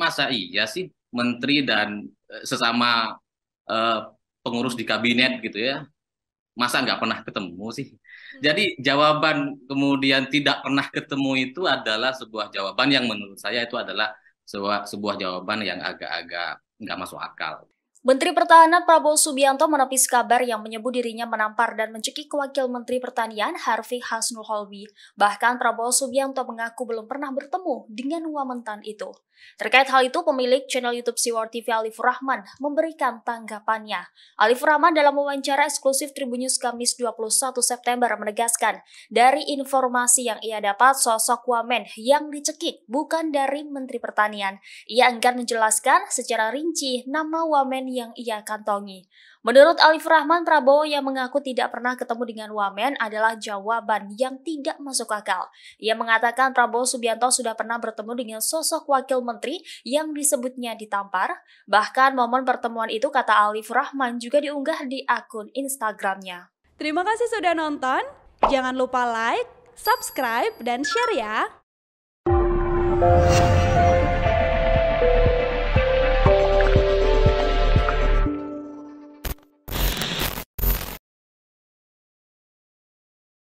masa iya sih menteri dan eh, sesama uh, pengurus di kabinet gitu ya masa nggak pernah ketemu sih hmm. jadi jawaban kemudian tidak pernah ketemu itu adalah sebuah jawaban yang menurut saya itu adalah sebuah sebuah jawaban yang agak-agak nggak masuk akal Menteri Pertahanan Prabowo Subianto menepis kabar yang menyebut dirinya menampar dan mencekik Wakil Menteri Pertanian Harfi Hasnul Holbi. Bahkan Prabowo Subianto mengaku belum pernah bertemu dengan Wamentan itu. Terkait hal itu, pemilik channel YouTube Siwar TV Alif Rahman memberikan tanggapannya. Alif Rahman dalam wawancara eksklusif Tribun News Kamis 21 September menegaskan, dari informasi yang ia dapat, sosok Wamen yang dicekik bukan dari Menteri Pertanian. Ia enggan menjelaskan secara rinci nama Wamen yang ia kantongi. Menurut Alif Rahman, Prabowo yang mengaku tidak pernah ketemu dengan Wamen adalah jawaban yang tidak masuk akal. Ia mengatakan Prabowo Subianto sudah pernah bertemu dengan sosok wakil menteri yang disebutnya ditampar. Bahkan momen pertemuan itu kata Alif Rahman juga diunggah di akun Instagramnya. Terima kasih sudah nonton. Jangan lupa like, subscribe, dan share ya.